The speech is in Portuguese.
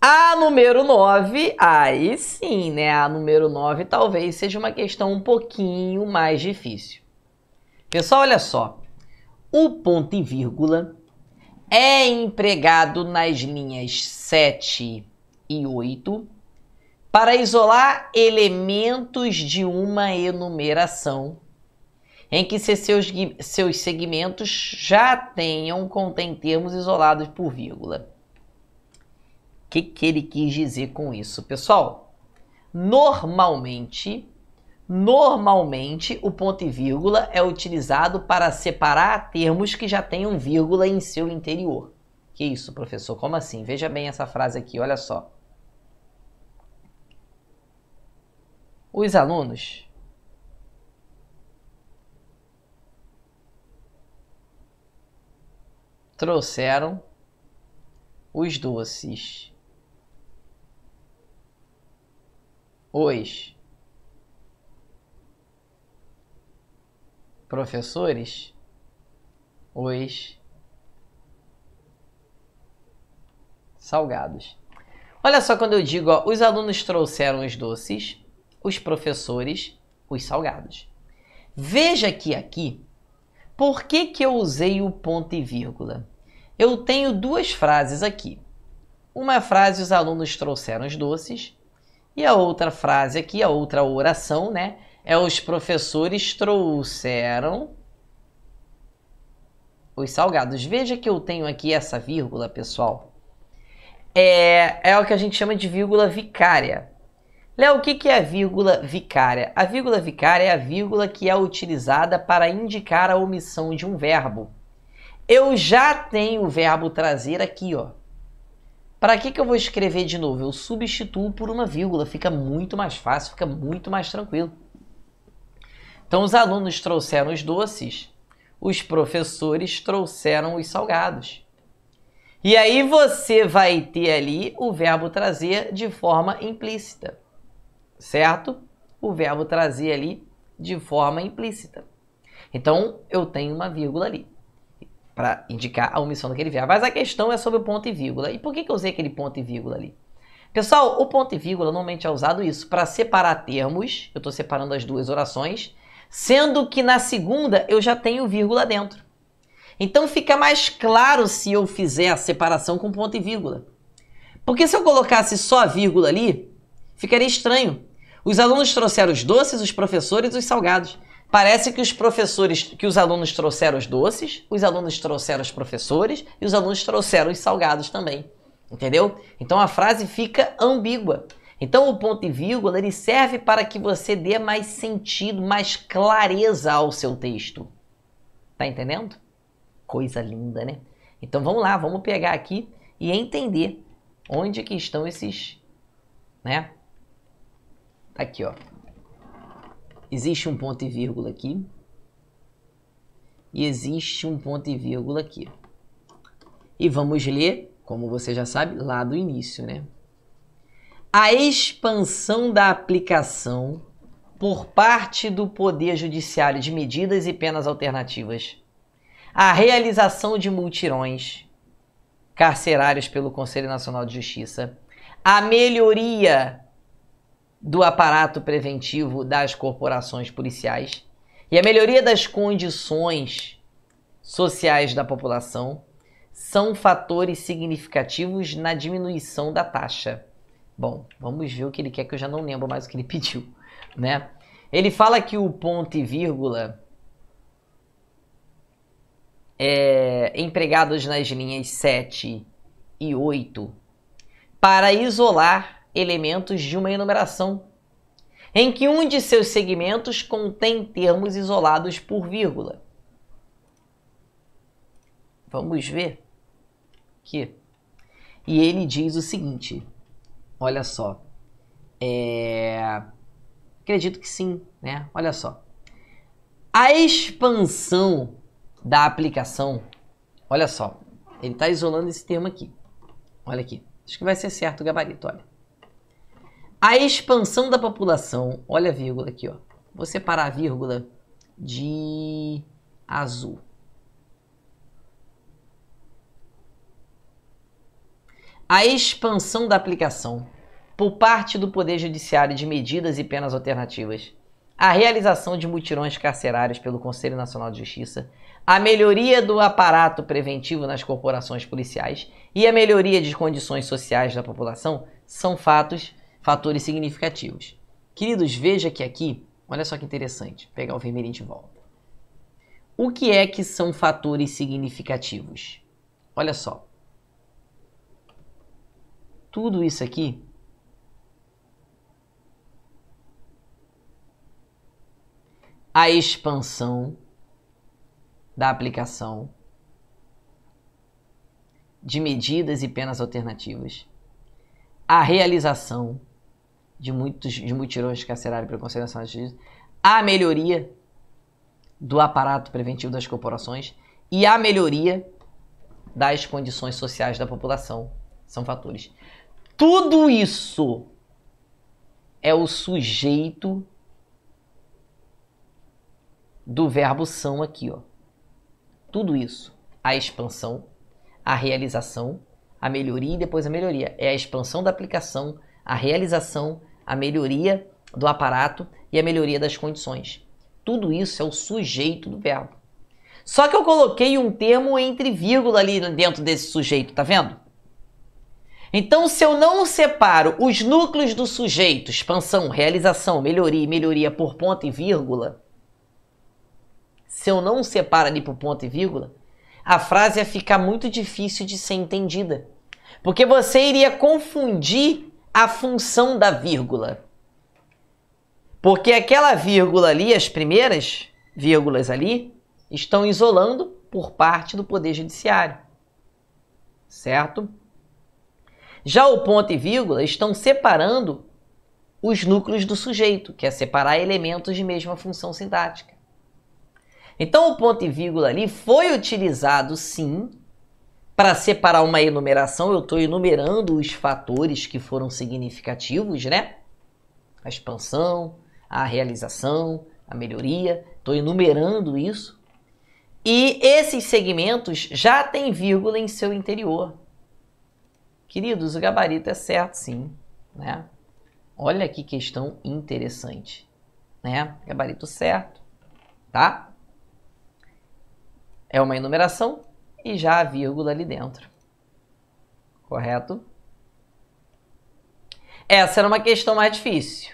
A número 9, aí sim, né? A número 9 talvez seja uma questão um pouquinho mais difícil. Pessoal, olha só. O ponto e vírgula é empregado nas linhas 7 e 8 para isolar elementos de uma enumeração em que seus, seus segmentos já tenham contém termos isolados por vírgula que, que ele quis dizer com isso? Pessoal, normalmente, normalmente o ponto e vírgula é utilizado para separar termos que já tenham vírgula em seu interior. Que isso, professor? Como assim? Veja bem essa frase aqui, olha só. Os alunos trouxeram os doces os professores, os salgados. Olha só quando eu digo, ó, os alunos trouxeram os doces, os professores, os salgados. Veja que aqui, por que, que eu usei o ponto e vírgula? Eu tenho duas frases aqui. Uma frase, os alunos trouxeram os doces, e a outra frase aqui, a outra oração, né? É os professores trouxeram os salgados. Veja que eu tenho aqui essa vírgula, pessoal. É, é o que a gente chama de vírgula vicária. Léo, o que, que é a vírgula vicária? A vírgula vicária é a vírgula que é utilizada para indicar a omissão de um verbo. Eu já tenho o verbo trazer aqui, ó. Para que, que eu vou escrever de novo? Eu substituo por uma vírgula, fica muito mais fácil, fica muito mais tranquilo. Então, os alunos trouxeram os doces, os professores trouxeram os salgados. E aí você vai ter ali o verbo trazer de forma implícita, certo? O verbo trazer ali de forma implícita. Então, eu tenho uma vírgula ali para indicar a omissão daquele verbo. Mas a questão é sobre o ponto e vírgula. E por que, que eu usei aquele ponto e vírgula ali? Pessoal, o ponto e vírgula normalmente é usado isso para separar termos. Eu estou separando as duas orações, sendo que na segunda eu já tenho vírgula dentro. Então fica mais claro se eu fizer a separação com ponto e vírgula. Porque se eu colocasse só a vírgula ali, ficaria estranho. Os alunos trouxeram os doces, os professores os salgados. Parece que os professores, que os alunos trouxeram os doces, os alunos trouxeram os professores e os alunos trouxeram os salgados também. Entendeu? Então a frase fica ambígua. Então o ponto e vírgula ele serve para que você dê mais sentido, mais clareza ao seu texto. Tá entendendo? Coisa linda, né? Então vamos lá, vamos pegar aqui e entender onde que estão esses, né? Tá aqui, ó. Existe um ponto e vírgula aqui. E existe um ponto e vírgula aqui. E vamos ler, como você já sabe, lá do início, né? A expansão da aplicação por parte do Poder Judiciário de medidas e penas alternativas. A realização de multirões carcerários pelo Conselho Nacional de Justiça. A melhoria do aparato preventivo das corporações policiais e a melhoria das condições sociais da população são fatores significativos na diminuição da taxa. Bom, vamos ver o que ele quer, que eu já não lembro mais o que ele pediu, né? Ele fala que o ponto e vírgula é, empregados nas linhas 7 e 8 para isolar elementos de uma enumeração, em que um de seus segmentos contém termos isolados por vírgula. Vamos ver aqui. E ele diz o seguinte: olha só. É... Acredito que sim, né? Olha só. A expansão da aplicação. Olha só. Ele está isolando esse termo aqui. Olha aqui. Acho que vai ser certo o gabarito, olha. A expansão da população, olha a vírgula aqui, ó. Vou separar a vírgula de azul. A expansão da aplicação por parte do Poder Judiciário de medidas e penas alternativas, a realização de mutirões carcerários pelo Conselho Nacional de Justiça, a melhoria do aparato preventivo nas corporações policiais e a melhoria de condições sociais da população são fatos fatores significativos. Queridos, veja que aqui, olha só que interessante, pegar o vermelhinho de volta. O que é que são fatores significativos? Olha só. Tudo isso aqui a expansão da aplicação de medidas e penas alternativas, a realização de muitos de mutirões carcerários pela consideração de justiça, a melhoria do aparato preventivo das corporações e a melhoria das condições sociais da população. São fatores. Tudo isso é o sujeito do verbo são aqui, ó. Tudo isso, a expansão, a realização, a melhoria e depois a melhoria, é a expansão da aplicação, a realização, a melhoria do aparato e a melhoria das condições. Tudo isso é o sujeito do verbo. Só que eu coloquei um termo entre vírgula ali dentro desse sujeito, tá vendo? Então, se eu não separo os núcleos do sujeito, expansão, realização, melhoria e melhoria por ponto e vírgula, se eu não separo ali por ponto e vírgula, a frase ia ficar muito difícil de ser entendida. Porque você iria confundir a função da vírgula. Porque aquela vírgula ali, as primeiras vírgulas ali, estão isolando por parte do Poder Judiciário. Certo? Já o ponto e vírgula estão separando os núcleos do sujeito, que é separar elementos de mesma função sintática. Então o ponto e vírgula ali foi utilizado sim para separar uma enumeração, eu estou enumerando os fatores que foram significativos, né? A expansão, a realização, a melhoria. Estou enumerando isso. E esses segmentos já têm vírgula em seu interior. Queridos, o gabarito é certo, sim. Né? Olha que questão interessante. Né? Gabarito certo, tá? É uma enumeração, e já a vírgula ali dentro. Correto? Essa era uma questão mais difícil.